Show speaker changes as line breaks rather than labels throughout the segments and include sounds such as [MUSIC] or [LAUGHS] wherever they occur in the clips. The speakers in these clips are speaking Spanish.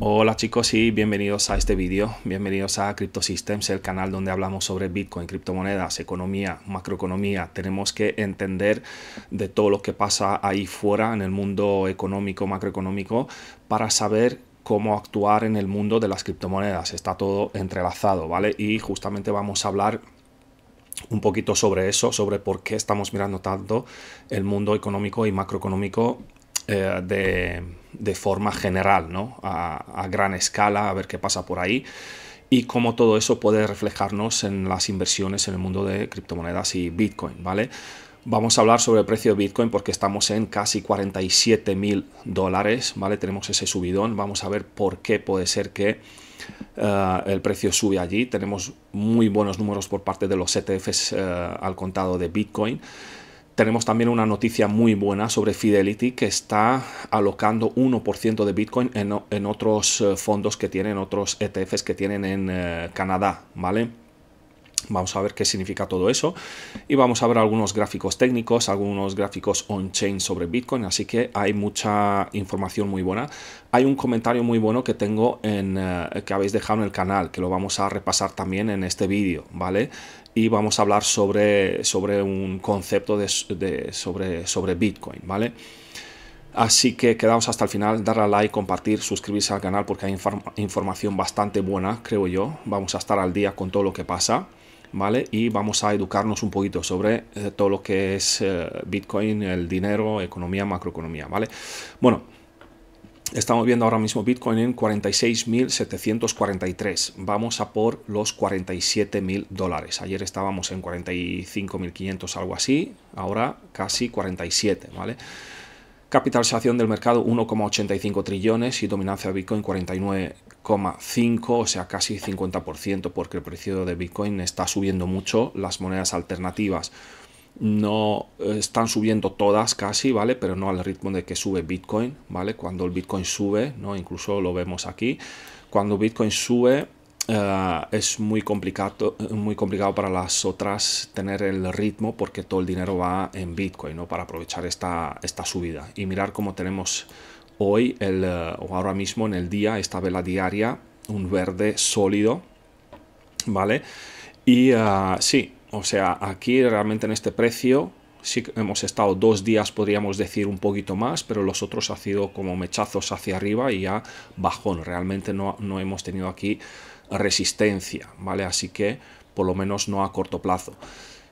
Hola chicos y bienvenidos a este vídeo, bienvenidos a CryptoSystems, el canal donde hablamos sobre Bitcoin, criptomonedas, economía, macroeconomía. Tenemos que entender de todo lo que pasa ahí fuera en el mundo económico, macroeconómico, para saber cómo actuar en el mundo de las criptomonedas. Está todo entrelazado, ¿vale? Y justamente vamos a hablar un poquito sobre eso, sobre por qué estamos mirando tanto el mundo económico y macroeconómico eh, de, forma general, ¿no? A, gran escala, a ver qué pasa por ahí y cómo todo eso puede reflejarnos en las inversiones en el mundo de criptomonedas y Bitcoin, ¿vale? Vamos a hablar sobre el precio de Bitcoin porque estamos en casi 47 mil dólares, ¿vale? Tenemos ese subidón, vamos a ver por qué puede ser que eh, el precio sube allí. Tenemos muy buenos números por parte de los ETFs eh, al contado de Bitcoin. Tenemos también una noticia muy buena sobre Fidelity que está alocando 1% de Bitcoin en, otros eh, fondos que tienen, otros ETFs que tienen en eh, Canadá, ¿vale? Vamos a ver qué significa todo eso y vamos a ver algunos gráficos técnicos, algunos gráficos on-chain sobre Bitcoin, así que hay mucha información muy buena. Hay un comentario muy bueno que tengo en, eh, que habéis dejado en el canal, que lo vamos a repasar también en este vídeo, ¿vale? y vamos a hablar sobre, sobre un concepto de, sobre, sobre Bitcoin, ¿vale? Así que quedaos hasta el final, darle a like, compartir, suscribirse al canal porque hay información bastante buena, creo yo. Vamos a estar al día con todo lo que pasa, ¿vale? Y vamos a educarnos un poquito sobre eh, todo lo que es eh, Bitcoin, el dinero, economía, macroeconomía, ¿vale? Bueno, Estamos viendo ahora mismo Bitcoin en 46.743. Vamos a por los 47.000 dólares. Ayer estábamos en 45.500, algo así. Ahora casi 47, ¿vale? Capitalización del mercado 1,85 trillones y dominancia de Bitcoin 49,5, o sea, casi 50% porque el precio de Bitcoin está subiendo mucho. Las monedas alternativas no eh, están subiendo todas casi, ¿vale? Pero no al ritmo de que sube Bitcoin, ¿vale? Cuando el Bitcoin sube, ¿no? Incluso lo vemos aquí. Cuando Bitcoin sube, eh, es muy complicado, muy complicado para las otras tener el ritmo porque todo el dinero va en Bitcoin, ¿no? Para aprovechar esta, esta subida. Y mirar cómo tenemos hoy el, eh, o ahora mismo en el día, esta vela diaria, un verde sólido, ¿vale? Y así sí, o sea, aquí realmente en este precio sí hemos estado dos días, podríamos decir, un poquito más, pero los otros ha sido como mechazos hacia arriba y ya bajón. Realmente no, no hemos tenido aquí resistencia, ¿vale? Así que por lo menos no a corto plazo.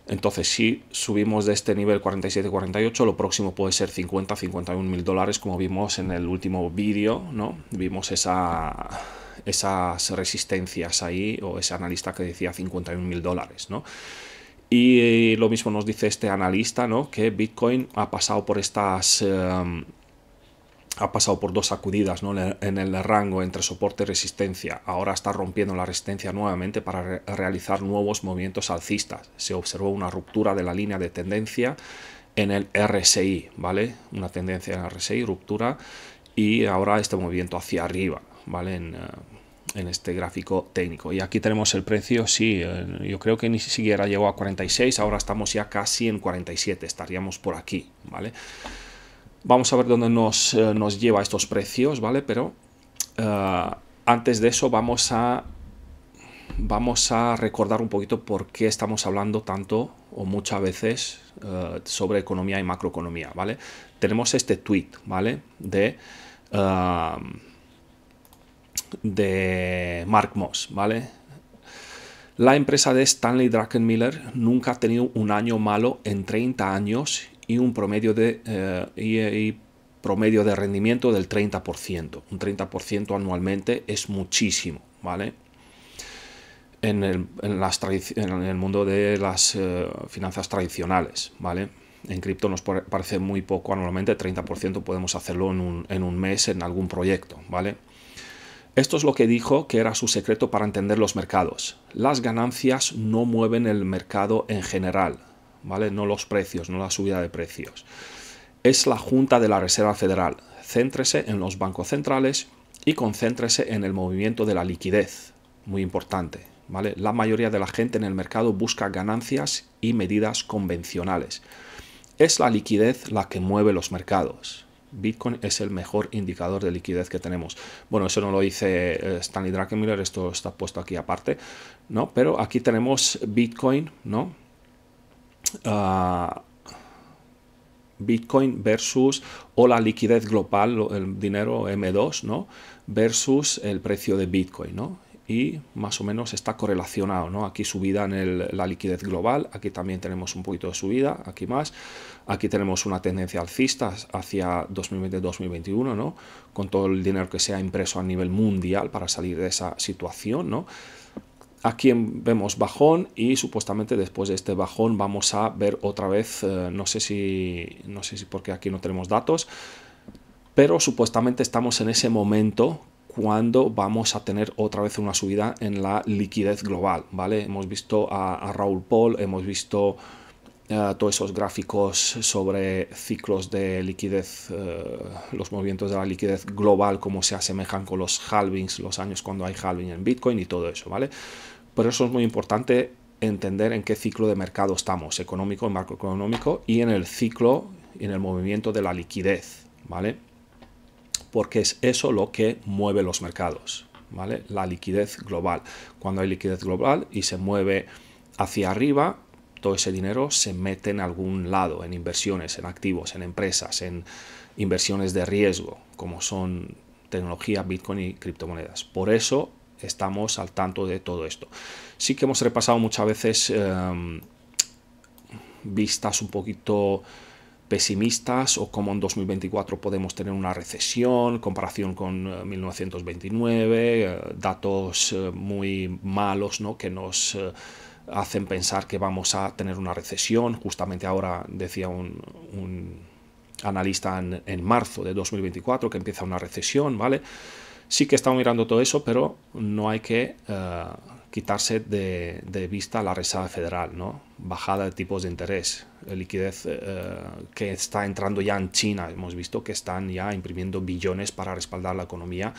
Entonces, si subimos de este nivel 47-48, lo próximo puede ser 50-51 mil dólares, como vimos en el último vídeo, ¿no? Vimos esa esas resistencias ahí, o ese analista que decía 51 mil dólares, ¿no? Y lo mismo nos dice este analista, ¿no? Que Bitcoin ha pasado por estas... Em, ha pasado por dos sacudidas ¿no? en el rango entre soporte y resistencia. Ahora está rompiendo la resistencia nuevamente para realizar nuevos movimientos alcistas. Se observó una ruptura de la línea de tendencia en el RSI, ¿vale? Una tendencia en el RSI, ruptura, y ahora este movimiento hacia arriba. ¿vale? Eh, en, este gráfico técnico. Y aquí tenemos el precio, sí, eh, yo creo que ni siquiera llegó a 46, ahora estamos ya casi en 47, estaríamos por aquí, ¿vale? Vamos a ver dónde nos, eh, nos lleva estos precios, ¿vale? Pero antes de eso vamos a, vamos a recordar un poquito por qué estamos hablando tanto o muchas veces sobre economía y macroeconomía, ¿vale? Tenemos este tweet, ¿vale? De de Mark Moss, ¿vale? La empresa de Stanley Druckenmiller nunca ha tenido un año malo en 30 años y un promedio de, eh, promedio de rendimiento del 30%. Un 30% anualmente es muchísimo, ¿vale? En el, en el mundo de las eh, finanzas tradicionales, ¿vale? En cripto nos parece muy poco anualmente, 30% podemos hacerlo en un mes en algún proyecto, ¿vale? Esto es lo que dijo que era su secreto para entender los mercados. Las ganancias no mueven el mercado en general, ¿vale? No los precios, no la subida de precios. Es la Junta de la Reserva Federal. Céntrese en los bancos centrales y concéntrese en el movimiento de la liquidez. Muy importante, ¿vale? La mayoría de la gente en el mercado busca ganancias y medidas convencionales. Es la liquidez la que mueve los mercados. Bitcoin es el mejor indicador de liquidez que tenemos. Bueno, eso no lo dice eh, Stanley Druckenmiller, esto está puesto aquí aparte, ¿no? Pero aquí tenemos Bitcoin, ¿no? Ah, Bitcoin versus o la liquidez global, el dinero M2, ¿no? Versus el precio de Bitcoin, ¿no? y más o menos está correlacionado, ¿no? Aquí subida en la liquidez global, aquí también tenemos un poquito de subida, aquí más, aquí tenemos una tendencia alcista hacia 2020-2021, ¿no? Con todo el dinero que se ha impreso a nivel mundial para salir de esa situación, ¿no? Aquí vemos bajón y supuestamente después de este bajón vamos a ver otra vez, eh, no sé si, no sé si porque aquí no tenemos datos, pero supuestamente estamos en ese momento cuando vamos a tener otra vez una subida en la liquidez global, ¿vale? Hemos visto a, Raúl Paul, hemos visto eh, todos esos gráficos sobre ciclos de liquidez, eh, los movimientos de la liquidez global, cómo se asemejan con los halvings, los años cuando hay halving en Bitcoin y todo eso, ¿vale? Por eso es muy importante entender en qué ciclo de mercado estamos, económico macroeconómico, y en el ciclo, y en el movimiento de la liquidez, ¿vale? porque es eso lo que mueve los mercados, ¿vale? La liquidez global. Cuando hay liquidez global y se mueve hacia arriba, todo ese dinero se mete en algún lado, en inversiones, en activos, en empresas, en inversiones de riesgo, como son tecnología, Bitcoin y criptomonedas. Por eso estamos al tanto de todo esto. Sí que hemos repasado muchas veces em, vistas un poquito pesimistas o como en 2024 podemos tener una recesión, comparación con 1929, eh, eh, datos eh, muy malos ¿no? que nos hacen pensar que vamos a tener una recesión. Justamente ahora decía un, analista en, marzo de 2024 que empieza una recesión, ¿vale? Sí que estamos mirando todo eso, pero no hay que quitarse de, vista la Reserva Federal, ¿no? bajada de tipos de interés, liquidez eh, eh, que está entrando ya en China, hemos visto que están ya imprimiendo billones para respaldar la economía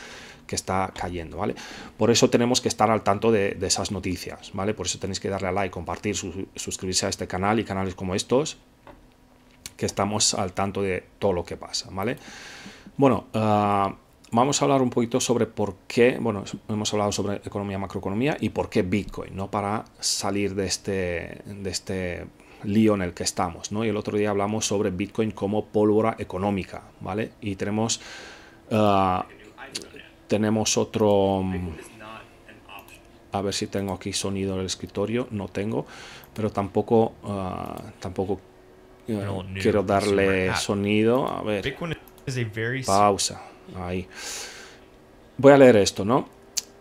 que está cayendo, ¿vale? Por eso tenemos que estar al tanto de, esas noticias, ¿vale? Por eso tenéis que darle a like, compartir, suscribirse a este canal y canales como estos, que estamos al tanto de todo lo que pasa, ¿vale? Bueno, ah, vamos a hablar un poquito sobre por qué, bueno, hemos hablado sobre economía, macroeconomía y por qué Bitcoin, ¿no? Para salir de este, de este lío en el que estamos, ¿no? Y el otro día hablamos sobre Bitcoin como pólvora económica, ¿vale? Y tenemos, ah, tenemos otro... Mm, a ver si tengo aquí sonido en el escritorio, no tengo, pero tampoco, ah, tampoco eh, quiero darle sonido. A ver, pausa. Voy a leer esto, ¿no?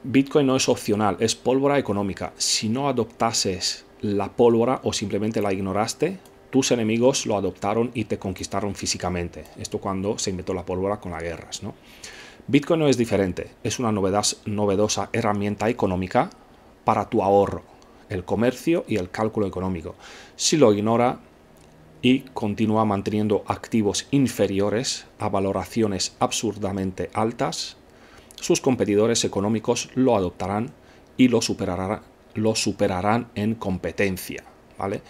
Bitcoin no es opcional, es pólvora económica. Si no adoptases la pólvora o simplemente la ignoraste, tus enemigos lo adoptaron y te conquistaron físicamente. Esto cuando se inventó la pólvora con las guerras, ¿no? Bitcoin no es diferente, es una novedosa herramienta económica para tu ahorro, el comercio y el cálculo económico. Si lo ignora, y continúa manteniendo activos inferiores a valoraciones absurdamente altas, sus competidores económicos lo adoptarán y lo superarán, lo superarán en competencia, ¿vale?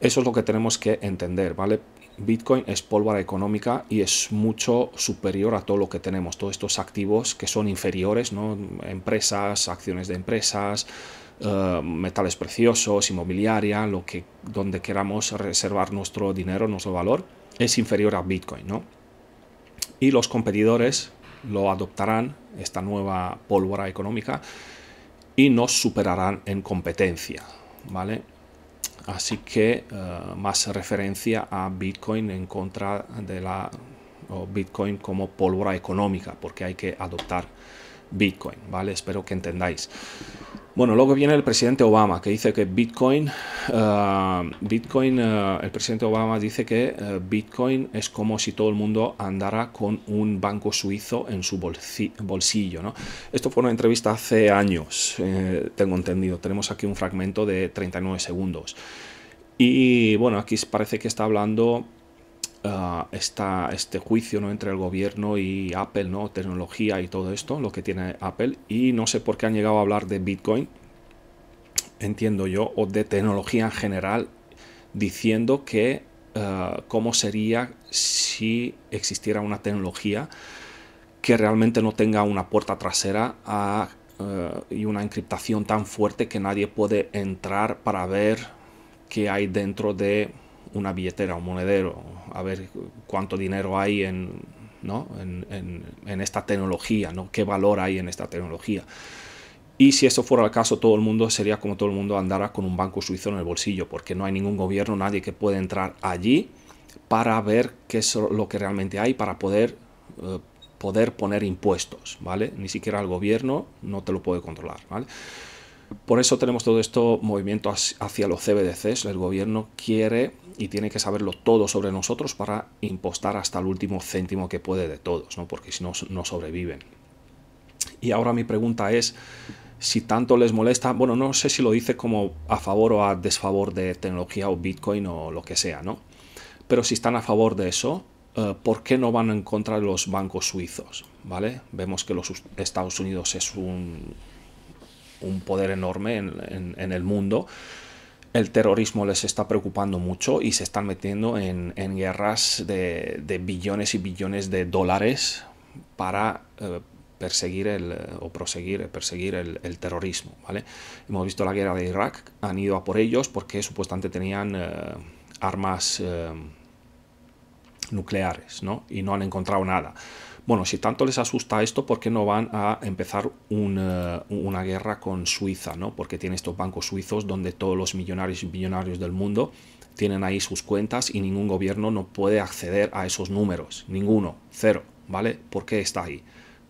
Eso es lo que tenemos que entender, ¿vale? Bitcoin es pólvora económica y es mucho superior a todo lo que tenemos, todos estos activos que son inferiores, ¿no? Empresas, acciones de empresas, eh, metales preciosos, inmobiliaria, lo que, donde queramos reservar nuestro dinero, nuestro valor, es inferior a Bitcoin, ¿no? Y los competidores lo adoptarán, esta nueva pólvora económica, y nos superarán en competencia, ¿vale? Así que eh, más referencia a Bitcoin en contra de la Bitcoin como pólvora económica, porque hay que adoptar Bitcoin, ¿vale? Espero que entendáis. Bueno, luego viene el presidente Obama, que dice que Bitcoin, eh, Bitcoin, eh, el presidente Obama dice que eh, Bitcoin es como si todo el mundo andara con un banco suizo en su bolsillo. Esto fue una entrevista hace años, tengo entendido. Tenemos aquí un fragmento de 39 segundos. Y bueno, aquí parece que está hablando eh, este juicio ¿no? entre el gobierno y Apple, ¿no? tecnología y todo esto, lo que tiene Apple. Y no sé por qué han llegado a hablar de Bitcoin, entiendo yo, o de tecnología en general, diciendo que eh, cómo sería si existiera una tecnología que realmente no tenga una puerta trasera eh, y una encriptación tan fuerte que nadie puede entrar para ver qué hay dentro de una billetera, un monedero, a ver cuánto dinero hay en, ¿no? en, esta tecnología, ¿no? qué valor hay en esta tecnología. Y si eso fuera el caso, todo el mundo sería como todo el mundo andara con un banco suizo en el bolsillo, porque no hay ningún gobierno, nadie que pueda entrar allí para ver qué es lo que realmente hay, para poder, eh, poder poner impuestos, ¿vale? Ni siquiera el gobierno no te lo puede controlar, ¿vale? Por eso tenemos todo esto movimiento hacia los CBDCs. El gobierno quiere y tiene que saberlo todo sobre nosotros para impostar hasta el último céntimo que puede de todos, ¿no? porque si no, no sobreviven. Y ahora mi pregunta es, si tanto les molesta, bueno, no sé si lo dice como a favor o a desfavor de tecnología o Bitcoin o lo que sea, ¿no? Pero si están a favor de eso, eh, ¿por qué no van en contra de los bancos suizos? ¿Vale? Vemos que los Estados Unidos es un un poder enorme en, el mundo el terrorismo les está preocupando mucho y se están metiendo en, guerras de, billones y billones de dólares para eh, perseguir el, o proseguir, perseguir el, terrorismo. ¿vale? Hemos visto la guerra de Irak, han ido a por ellos porque supuestamente tenían eh, armas eh, nucleares y no han encontrado nada bueno, si tanto les asusta esto, ¿por qué no van a empezar eh, una guerra con Suiza? ¿no? Porque tiene estos bancos suizos donde todos los millonarios y millonarios del mundo tienen ahí sus cuentas y ningún gobierno no puede acceder a esos números, ninguno, cero, ¿vale? ¿Por qué está ahí?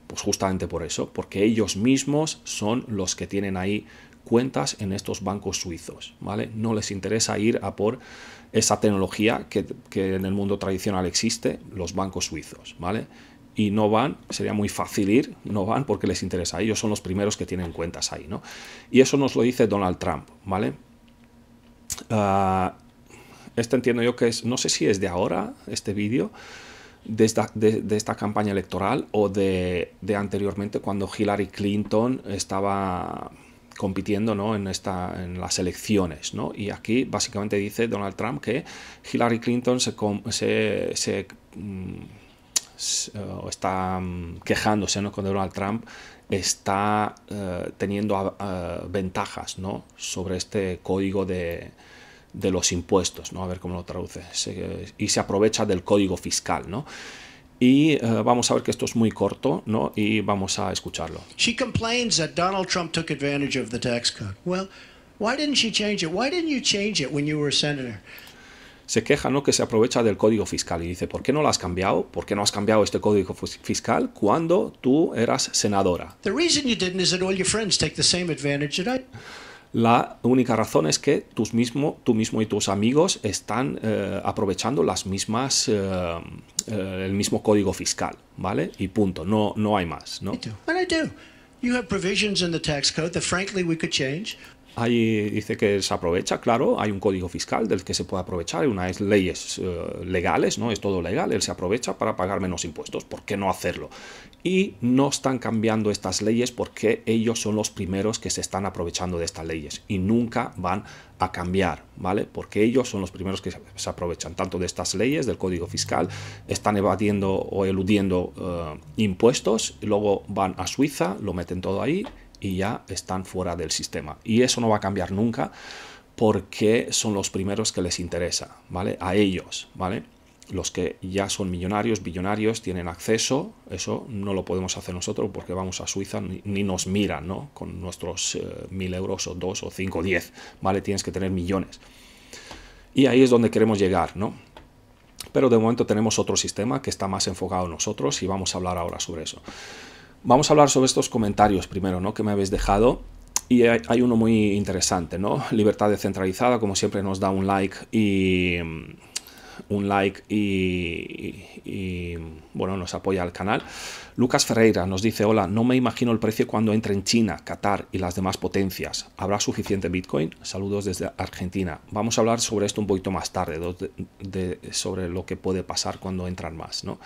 Pues justamente por eso, porque ellos mismos son los que tienen ahí cuentas en estos bancos suizos, ¿vale? No les interesa ir a por esa tecnología que, que en el mundo tradicional existe, los bancos suizos, ¿vale? y no van, sería muy fácil ir, no van porque les interesa. Ellos son los primeros que tienen cuentas ahí, ¿no? Y eso nos lo dice Donald Trump, ¿vale? este entiendo yo que es, no sé si es de ahora, este vídeo, de esta, campaña electoral o de, anteriormente cuando Hillary Clinton estaba compitiendo ¿no? en, esta, en las elecciones. ¿no? Y aquí básicamente dice Donald Trump que Hillary Clinton se, se mm, o está mm, quejándose ¿no? con Donald Trump está eh, teniendo ah, ah, ventajas ¿no? sobre este código de, de, los impuestos, ¿no? a ver cómo lo traduce, y se aprovecha del código fiscal. ¿no? Y eh, vamos a ver que esto es muy corto ¿no? y vamos a escucharlo. Donald Trump se queja ¿no? que se aprovecha del código fiscal y dice, ¿por qué no lo has cambiado? ¿Por qué no has cambiado este código fiscal cuando tú eras senadora? La única razón es que tú mismo, tú mismo y tus amigos están eh, aprovechando las mismas, eh, eh, el mismo código fiscal, ¿vale? Y punto, no, no hay más, ¿no? Ahí dice que se aprovecha, claro, hay un código fiscal del que se puede aprovechar, hay unas leyes eh, legales, ¿no? Es todo legal, él se aprovecha para pagar menos impuestos, ¿por qué no hacerlo? Y no están cambiando estas leyes porque ellos son los primeros que se están aprovechando de estas leyes y nunca van a cambiar, ¿vale? Porque ellos son los primeros que se aprovechan tanto de estas leyes, del código fiscal, están evadiendo o eludiendo eh, impuestos, luego van a Suiza, lo meten todo ahí y ya están fuera del sistema. Y eso no va a cambiar nunca porque son los primeros que les interesa, ¿vale? A ellos, ¿vale? Los que ya son millonarios, billonarios, tienen acceso, eso no lo podemos hacer nosotros porque vamos a Suiza ni, nos miran, ¿no? Con nuestros 1.000 eh, mil euros o dos o cinco o diez, ¿vale? Tienes que tener millones. Y ahí es donde queremos llegar, ¿no? Pero de momento tenemos otro sistema que está más enfocado a nosotros y vamos a hablar ahora sobre eso. Vamos a hablar sobre estos comentarios primero, ¿no? Que me habéis dejado. Y hay, uno muy interesante, ¿no? [LAUGHS] Libertad descentralizada, como siempre nos da un like y mm, un like y, bueno, nos apoya al canal. Lucas Ferreira nos dice, hola, no me imagino el precio cuando entre en China, Qatar y las demás potencias. ¿Habrá suficiente Bitcoin? Saludos desde Argentina. Vamos a hablar sobre esto un poquito más tarde, sobre lo que puede pasar cuando entran más, ¿no?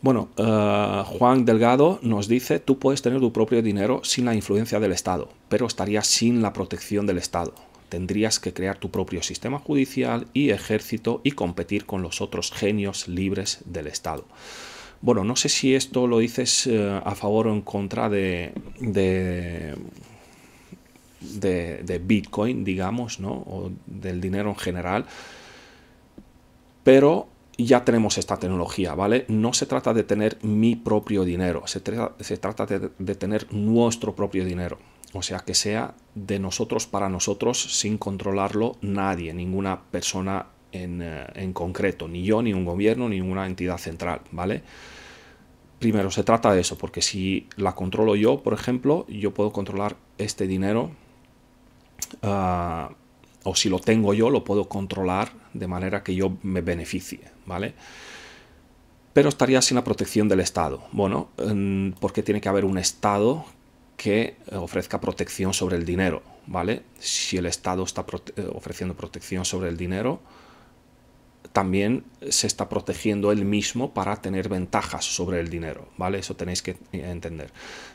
Bueno, eh, Juan Delgado nos dice, tú puedes tener tu propio dinero sin la influencia del Estado, pero estarías sin la protección del Estado. Tendrías que crear tu propio sistema judicial y ejército y competir con los otros genios libres del Estado. Bueno, no sé si esto lo dices eh, a favor o en contra de, de, de, Bitcoin, digamos, ¿no? O del dinero en general. Pero ya tenemos esta tecnología, ¿vale? No se trata de tener mi propio dinero, se, trata de, tener nuestro propio dinero. O sea, que sea de nosotros para nosotros sin controlarlo nadie, ninguna persona eh, en, concreto, ni yo, ni un gobierno, ni ninguna entidad central, ¿vale? Primero, se trata de eso, porque si la controlo yo, por ejemplo, yo puedo controlar este dinero. Ah, o si lo tengo yo, lo puedo controlar de manera que yo me beneficie. ¿vale? Pero estaría sin la protección del Estado. Bueno, porque tiene que haber un Estado que eh, ofrezca protección sobre el dinero, ¿vale? Si el Estado está eh, ofreciendo protección sobre el dinero, también se está protegiendo él mismo para tener ventajas sobre el dinero, ¿vale? Eso tenéis que eh, entender.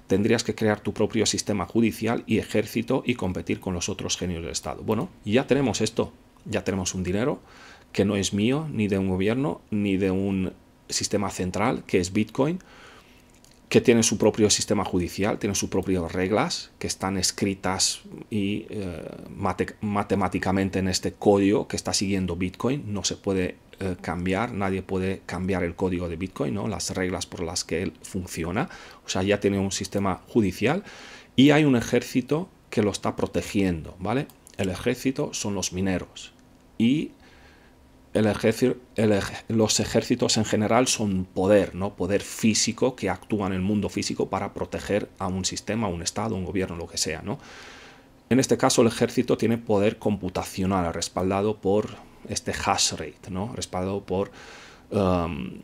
Tendrías que crear tu propio sistema judicial y ejército y competir con los otros genios del Estado. Bueno, ya tenemos esto, ya tenemos un dinero, que no es mío, ni de un gobierno, ni de un sistema central, que es Bitcoin, que tiene su propio sistema judicial, tiene sus propias reglas, que están escritas y eh, matemáticamente en este código que está siguiendo Bitcoin, no se puede eh, cambiar, nadie puede cambiar el código de Bitcoin, ¿no? las reglas por las que él funciona, o sea, ya tiene un sistema judicial y hay un ejército que lo está protegiendo, ¿vale? El ejército son los mineros y ejército, los ejércitos en general son poder, ¿no? Poder físico que actúa en el mundo físico para proteger a un sistema, un estado, un gobierno, lo que sea, ¿no? En este caso, el ejército tiene poder computacional, respaldado por este hash rate, ¿no? Respaldado por um,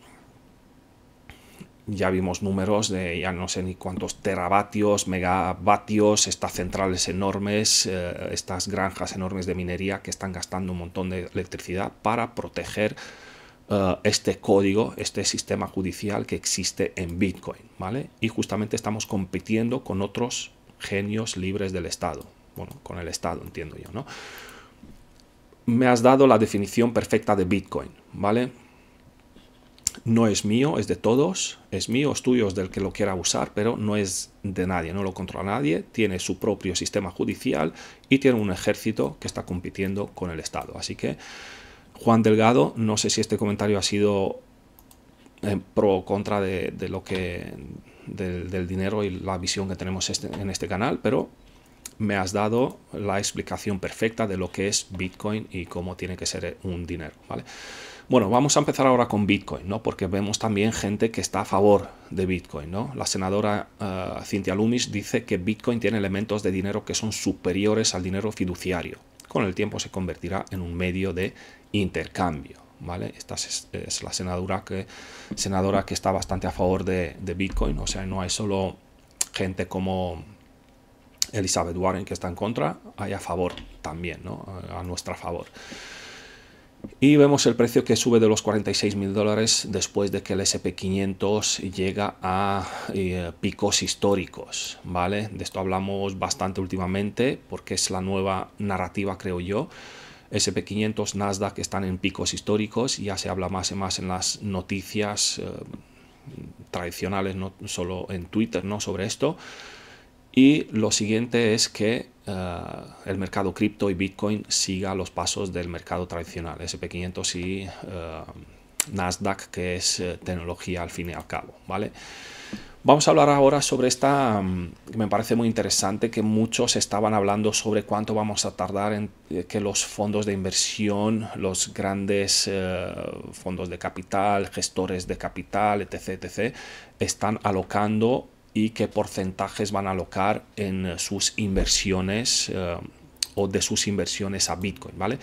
ya vimos números de ya no sé ni cuántos teravatios, megavatios, estas centrales enormes, eh, estas granjas enormes de minería que están gastando un montón de electricidad para proteger eh, este código, este sistema judicial que existe en Bitcoin, ¿vale? Y justamente estamos compitiendo con otros genios libres del Estado. Bueno, con el Estado, entiendo yo, ¿no? Me has dado la definición perfecta de Bitcoin, ¿vale? no es mío, es de todos, es mío, es tuyo, es del que lo quiera usar, pero no es de nadie, no lo controla nadie, tiene su propio sistema judicial y tiene un ejército que está compitiendo con el Estado. Así que, Juan Delgado, no sé si este comentario ha sido eh, pro o contra de, lo que, del, dinero y la visión que tenemos este, en este canal, pero me has dado la explicación perfecta de lo que es Bitcoin y cómo tiene que ser un dinero, ¿vale? Bueno, vamos a empezar ahora con Bitcoin, ¿no? Porque vemos también gente que está a favor de Bitcoin, ¿no? La senadora eh, Cynthia Loomis dice que Bitcoin tiene elementos de dinero que son superiores al dinero fiduciario. Con el tiempo se convertirá en un medio de intercambio. ¿Vale? Esta es, la senadora que, senadora que está bastante a favor de, Bitcoin, o sea, no hay solo gente como Elizabeth Warren que está en contra, hay a favor también, ¿no? a, a nuestra favor. Y vemos el precio que sube de los 46 mil dólares después de que el SP500 llega a eh, picos históricos, ¿vale? De esto hablamos bastante últimamente porque es la nueva narrativa, creo yo. SP500, Nasdaq están en picos históricos, ya se habla más y más en las noticias eh, tradicionales, no solo en Twitter, ¿no? Sobre esto. Y lo siguiente es que eh, el mercado cripto y Bitcoin siga los pasos del mercado tradicional, SP500 y eh, Nasdaq, que es eh, tecnología al fin y al cabo, ¿vale? Vamos a hablar ahora sobre esta, mm, que me parece muy interesante, que muchos estaban hablando sobre cuánto vamos a tardar en que los fondos de inversión, los grandes fondos de capital, gestores de capital, etc., etc., están alocando y qué porcentajes van a alocar en eh, sus inversiones eh, o de sus inversiones a Bitcoin, ¿vale?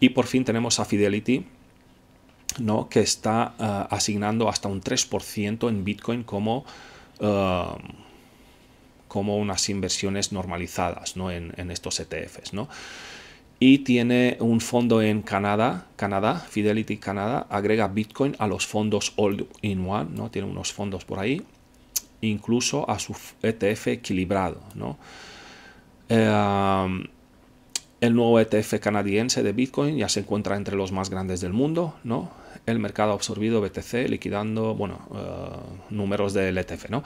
Y por fin tenemos a Fidelity, ¿no? que está eh, asignando hasta un 3% en Bitcoin como, como unas inversiones normalizadas en, estos ETFs. Y tiene un fondo en Canadá, Canadá, Fidelity Canadá, agrega Bitcoin a los fondos All in One, ¿no? tiene unos fondos por ahí, incluso a su ETF equilibrado. Eh, um, el nuevo ETF canadiense de Bitcoin ya se encuentra entre los más grandes del mundo, ¿no? El mercado ha absorbido BTC liquidando, bueno, eh, números del ETF, ¿no?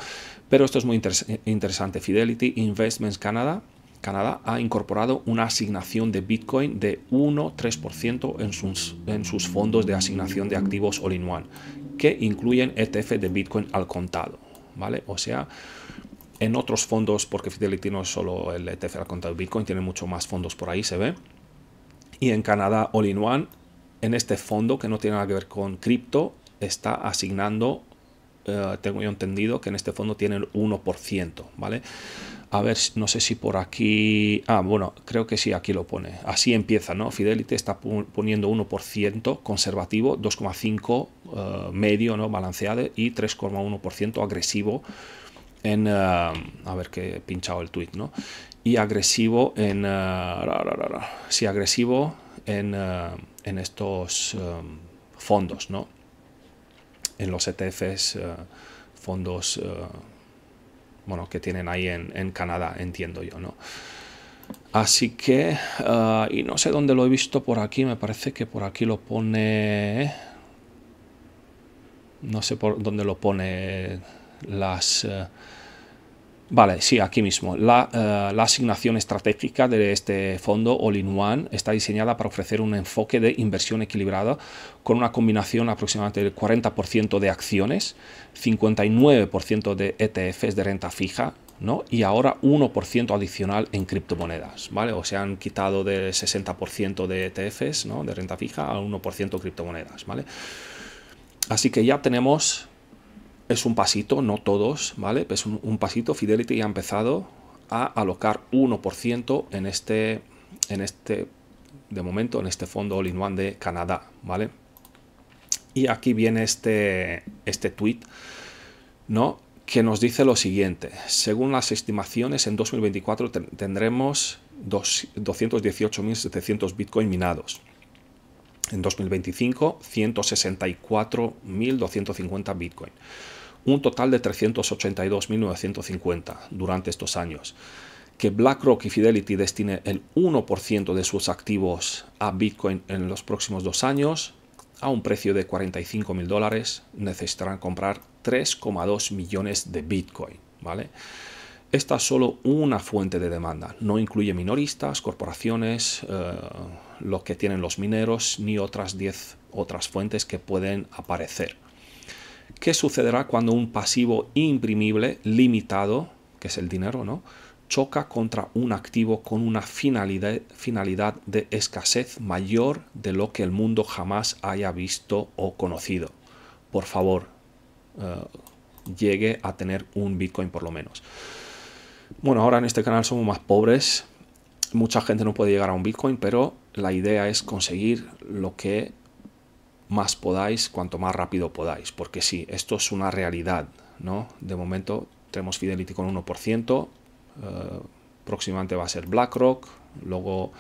Pero esto es muy interesante. Fidelity Investments Canada, Canadá ha incorporado una asignación de Bitcoin de 1 en sus, en sus fondos de asignación de activos all-in-one, que incluyen ETF de Bitcoin al contado, ¿vale? O sea, en otros fondos, porque Fidelity no es solo el ETF al contado de Bitcoin, tiene mucho más fondos por ahí, se ve. Y en Canadá, All in One, en este fondo que no tiene nada que ver con cripto, está asignando eh, tengo yo entendido que en este fondo tienen 1%, ¿vale? A ver, no sé si por aquí... Ah, bueno, creo que sí, aquí lo pone. Así empieza, ¿no? Fidelity está poniendo 1% conservativo, 2,5% eh, medio, ¿no? Balanceado y 3,1% agresivo en... Eh, a ver, que he pinchado el tweet, ¿no? Y agresivo en... sí, agresivo en, en estos fondos, ¿no? en los ETFs, eh, fondos, eh, bueno, que tienen ahí en, Canadá, entiendo yo, ¿no? Así que, eh, y no sé dónde lo he visto por aquí, me parece que por aquí lo pone, no sé por dónde lo pone las Vale, sí, aquí mismo. Eh, la, asignación estratégica de este fondo All in One está diseñada para ofrecer un enfoque de inversión equilibrada con una combinación aproximadamente del 40% de acciones, 59% de ETFs de renta fija, ¿no? Y ahora 1% adicional en criptomonedas, ¿vale? O se han quitado del 60% de ETFs, De renta fija a 1% criptomonedas, ¿vale? Así que ya tenemos es un pasito, no todos, ¿vale? Es un, pasito. Fidelity ha empezado a alocar 1% en este, en este, de momento, en este fondo all-in-one de Canadá, ¿vale? Y aquí viene este, este tweet, ¿no? Que nos dice lo siguiente. Según las estimaciones, en 2024 tendremos 218.700 Bitcoin minados. En 2025, 164.250 Bitcoin un total de 382.950 durante estos años. Que BlackRock y Fidelity destine el 1% de sus activos a Bitcoin en los próximos dos años, a un precio de 45.000 dólares, necesitarán comprar 3,2 millones de Bitcoin. ¿vale? Esta es solo una fuente de demanda, no incluye minoristas, corporaciones, los eh, lo que tienen los mineros, ni otras 10 otras fuentes que pueden aparecer. ¿Qué sucederá cuando un pasivo imprimible limitado, que es el dinero, ¿no? choca contra un activo con una finalidad, de escasez mayor de lo que el mundo jamás haya visto o conocido? Por favor, eh, llegue a tener un Bitcoin por lo menos. Bueno, ahora en este canal somos más pobres, mucha gente no puede llegar a un Bitcoin, pero la idea es conseguir lo que más podáis, cuanto más rápido podáis, porque sí, esto es una realidad, ¿no? De momento tenemos Fidelity con 1%, eh, próximamente va a ser BlackRock, luego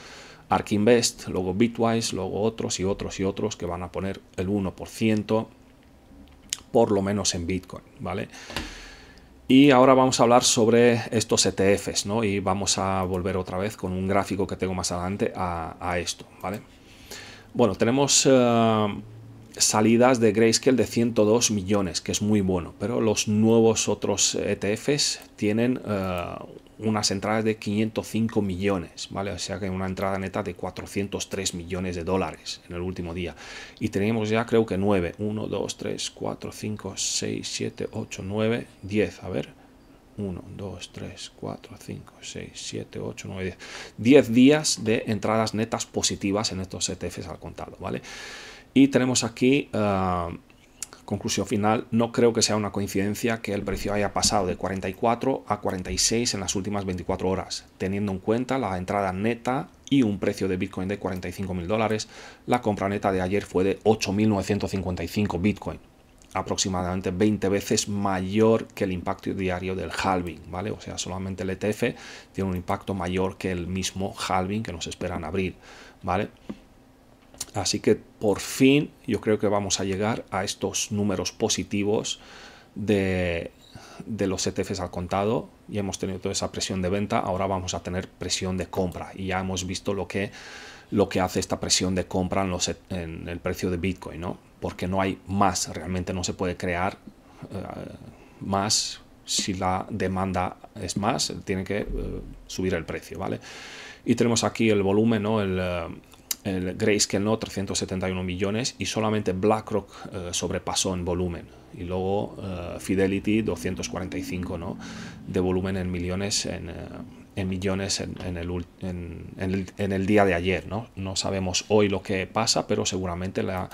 Ark Invest, luego Bitwise, luego otros y otros y otros que van a poner el 1%, por lo menos en Bitcoin, ¿vale? Y ahora vamos a hablar sobre estos ETFs, ¿no? Y vamos a volver otra vez con un gráfico que tengo más adelante a, esto, ¿vale? Bueno, tenemos... Eh, salidas de Grayscale de 102 millones, que es muy bueno, pero los nuevos otros ETFs eh, e tienen eh, unas entradas de 505 millones, ¿vale? O sea que una entrada neta de 403 millones de dólares en el último día. Y tenemos ya creo que 9, 1, 2, 3, 4, 5, 6, 7, 8, 9, 10, a ver. 1, 2, 3, 4, 5, 6, 7, 8, 9, 10. 10 días de entradas netas positivas en estos ETFs al contado, ¿vale? vale y tenemos aquí, eh, conclusión final, no creo que sea una coincidencia que el precio haya pasado de 44 a 46 en las últimas 24 horas, teniendo en cuenta la entrada neta y un precio de Bitcoin de 45 mil dólares, la compra neta de ayer fue de 8.955 Bitcoin, aproximadamente 20 veces mayor que el impacto diario del halving, ¿vale? O sea, solamente el ETF tiene un impacto mayor que el mismo halving que nos espera en abril, ¿vale? Así que por fin yo creo que vamos a llegar a estos números positivos de, los ETFs al contado y hemos tenido toda esa presión de venta, ahora vamos a tener presión de compra y ya hemos visto lo que, lo que hace esta presión de compra en, los, e en el precio de Bitcoin, ¿no? Porque no hay más, realmente no se puede crear eh, más si la demanda es más, tiene que eh, subir el precio, ¿vale? Y tenemos aquí el volumen, ¿no? El, eh, el que no, 371 millones y solamente BlackRock eh, sobrepasó en volumen. Y luego eh, Fidelity 245 ¿no? de volumen en millones en, eh, millones en, el, en, el, día de ayer. ¿no? no sabemos hoy lo que pasa, pero seguramente la,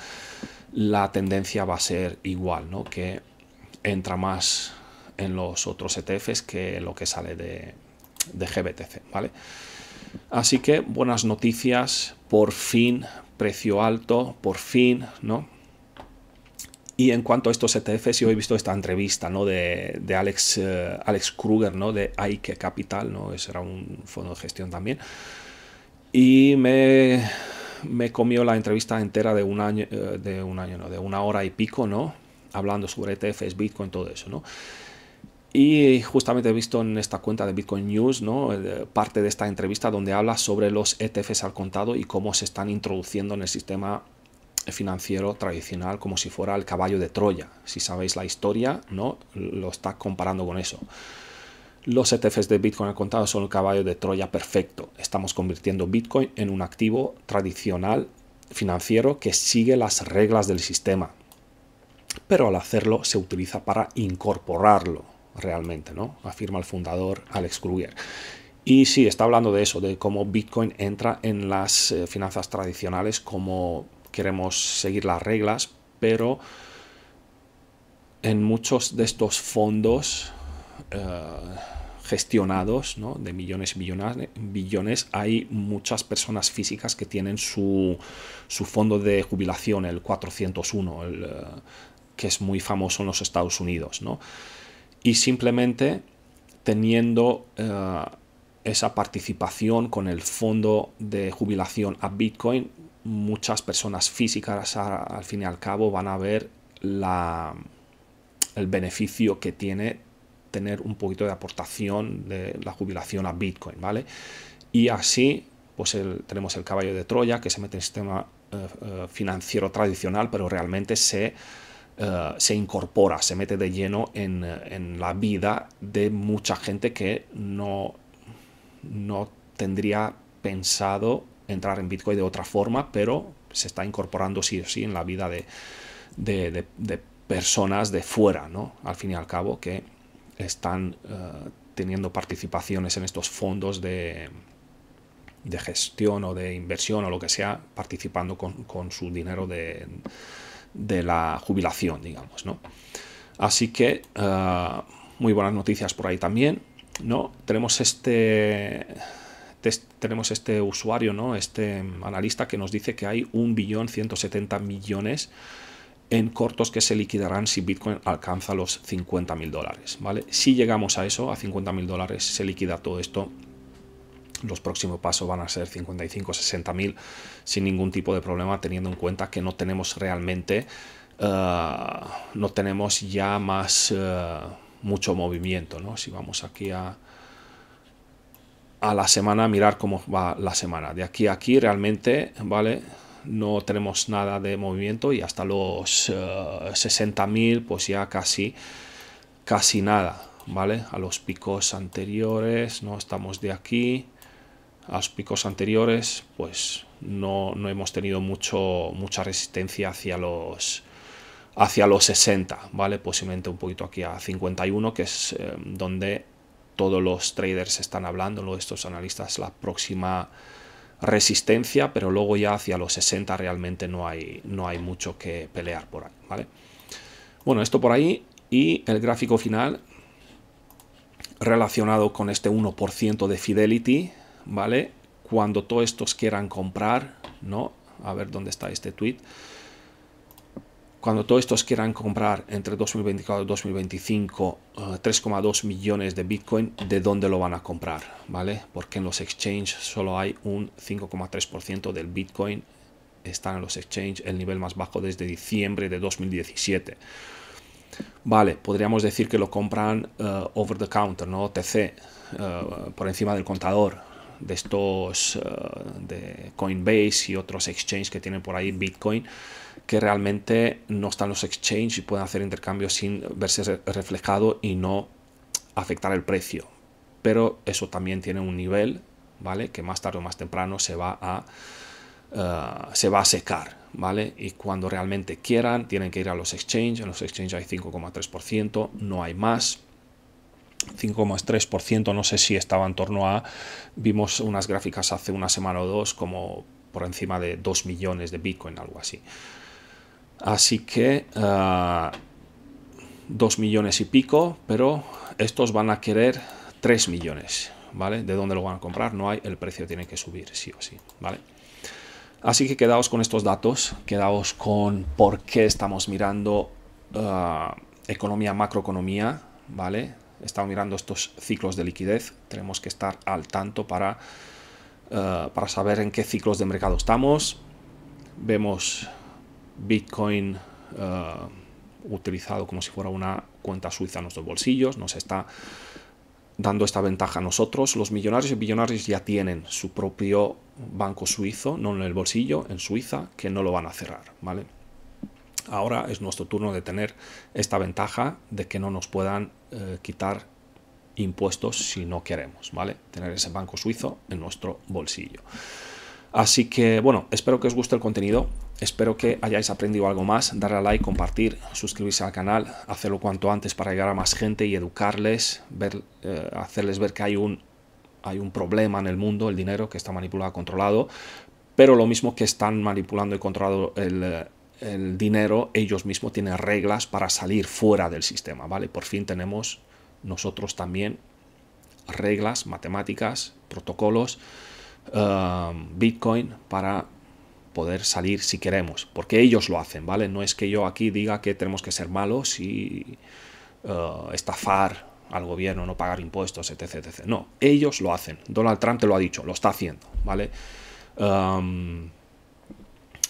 la tendencia va a ser igual, ¿no? que entra más en los otros ETFs que lo que sale de, de GBTC. ¿vale? Así que buenas noticias, por fin precio alto, por fin, ¿no? Y en cuanto a estos ETFs, yo he visto esta entrevista ¿no? de, eh, Alex, Kruger, ¿no? de Ike Capital, ¿no? ese era un fondo de gestión también. Y me, comió la entrevista entera de un año, eh, de un año, no, de una hora y pico, ¿no? Hablando sobre ETFs, Bitcoin, todo eso, ¿no? Y justamente he visto en esta cuenta de Bitcoin News eh, parte de esta entrevista donde habla sobre los ETFs al contado y cómo se están introduciendo en el sistema financiero tradicional como si fuera el caballo de Troya. Si sabéis la historia, ¿no? lo está comparando con eso. Los ETFs de Bitcoin al contado son el caballo de Troya perfecto. Estamos convirtiendo Bitcoin en un activo tradicional financiero que sigue las reglas del sistema. Pero al hacerlo se utiliza para incorporarlo, realmente, ¿no? Afirma el fundador Alex Kruger. Y sí, está hablando de eso, de cómo Bitcoin entra en las eh, finanzas tradicionales, cómo queremos seguir las reglas, pero en muchos de estos fondos eh, gestionados ¿no? de millones y billones, hay muchas personas físicas que tienen su, su fondo de jubilación, el 401, eh, que es muy famoso en los Estados Unidos, ¿no? y simplemente teniendo eh, esa participación con el fondo de jubilación a Bitcoin, muchas personas físicas al fin y al cabo van a ver el beneficio que tiene tener un poquito de aportación de la jubilación a Bitcoin, ¿vale? Y así, pues tenemos el caballo de Troya que se mete en el sistema eh, eh, financiero tradicional, pero realmente se eh, se incorpora, se mete de lleno en, la vida de mucha gente que no, no tendría pensado entrar en Bitcoin de otra forma, pero se está incorporando sí o sí en la vida de, personas de fuera, ¿no? Al fin y al cabo, que están eh, teniendo participaciones en estos fondos de, gestión o de inversión o lo que sea, participando con su dinero de, de la jubilación, digamos, ¿no? Así que eh, muy buenas noticias por ahí también, ¿no? Tenemos este, tenemos este usuario, ¿no? Este analista que nos dice que hay un billón 170 millones en cortos que se liquidarán si Bitcoin alcanza los 50 mil dólares, ¿vale? Si llegamos a eso, a 50 mil dólares, se liquida todo esto los próximos pasos van a ser 55, 60.000 sin ningún tipo de problema, teniendo en cuenta que no tenemos realmente, eh, no tenemos ya más eh, mucho movimiento, Si vamos aquí a, a la semana, mirar cómo va la semana. De aquí a aquí realmente, ¿vale? No tenemos nada de movimiento y hasta los 60.000, eh, pues ya casi, casi nada, ¿vale? A los picos anteriores, ¿no? Estamos de aquí a los picos anteriores, pues no, hemos tenido mucho, mucha resistencia hacia los, hacia los 60, ¿vale? Posiblemente un poquito aquí a 51, que es eh, donde todos los traders están hablando, estos analistas, la próxima resistencia, pero luego ya hacia los 60 realmente no hay, no hay mucho que pelear por ahí, ¿vale? Bueno, esto por ahí y el gráfico final relacionado con este 1% de Fidelity, ¿vale? Cuando todos estos quieran comprar, ¿no? A ver dónde está este tweet. Cuando todos estos quieran comprar entre 2024 y 2025 3,2 eh, millones de Bitcoin, ¿de dónde lo van a comprar? ¿Vale? Porque en los exchanges solo hay un 5,3% del Bitcoin. Están en los exchanges el nivel más bajo desde diciembre de 2017. Vale, podríamos decir que lo compran eh, over the counter, ¿no? TC, eh, por encima del contador, de estos eh, de Coinbase y otros exchanges que tienen por ahí Bitcoin, que realmente no están los exchanges y pueden hacer intercambios sin verse reflejado y no afectar el precio. Pero eso también tiene un nivel, ¿vale? Que más tarde o más temprano se va a, eh, se va a secar, ¿vale? Y cuando realmente quieran, tienen que ir a los exchanges. En los exchanges hay 5,3%, no hay más 5,3%, no sé si estaba en torno a, vimos unas gráficas hace una semana o dos como por encima de 2 millones de Bitcoin, algo así. Así que 2 ah, millones y pico, pero estos van a querer 3 millones, ¿vale? ¿De dónde lo van a comprar? No hay, el precio tiene que subir, sí o sí, ¿vale? Así que quedaos con estos datos, quedaos con por qué estamos mirando ah, economía, macroeconomía, ¿vale? mirando estos ciclos de liquidez, tenemos que estar al tanto para, eh, para saber en qué ciclos de mercado estamos. Vemos Bitcoin eh, utilizado como si fuera una cuenta suiza en nuestros bolsillos, nos está dando esta ventaja a nosotros. Los millonarios y billonarios ya tienen su propio banco suizo, no en el bolsillo, en Suiza, que no lo van a cerrar, ¿vale? Ahora es nuestro turno de tener esta ventaja de que no nos puedan eh, quitar impuestos si no queremos, ¿vale? Tener ese banco suizo en nuestro bolsillo. Así que, bueno, espero que os guste el contenido, espero que hayáis aprendido algo más, darle a like, compartir, suscribirse al canal, hacerlo cuanto antes para llegar a más gente y educarles, eh, hacerles ver que hay un, hay un problema en el mundo, el dinero que está manipulado, controlado, pero lo mismo que están manipulando y controlando el, eh, el dinero, ellos mismos tienen reglas para salir fuera del sistema, ¿vale? Por fin tenemos nosotros también reglas, matemáticas, protocolos, um, Bitcoin para poder salir si queremos, porque ellos lo hacen, ¿vale? No es que yo aquí diga que tenemos que ser malos y uh, estafar al gobierno, no pagar impuestos, etc, No, ellos lo hacen. Donald Trump te lo ha dicho, lo está haciendo, ¿vale? Um,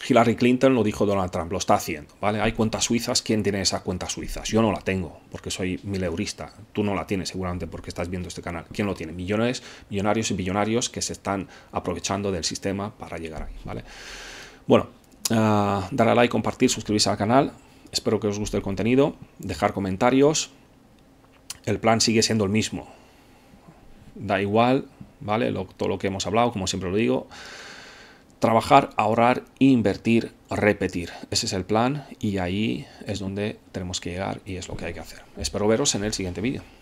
Hillary Clinton lo dijo Donald Trump, lo está haciendo, ¿vale? Hay cuentas suizas, ¿quién tiene esas cuentas suizas? Yo no la tengo, porque soy mileurista, tú no la tienes seguramente porque estás viendo este canal. ¿Quién lo tiene? Millones, millonarios y billonarios que se están aprovechando del sistema para llegar ahí, ¿vale? Bueno, ah, darle a like, compartir, suscribirse al canal, espero que os guste el contenido, dejar comentarios, el plan sigue siendo el mismo, da igual, ¿vale? todo lo que hemos hablado, como siempre lo digo, Trabajar, ahorrar, invertir, repetir. Ese es el plan y ahí es donde tenemos que llegar y es lo que hay que hacer. Espero veros en el siguiente vídeo.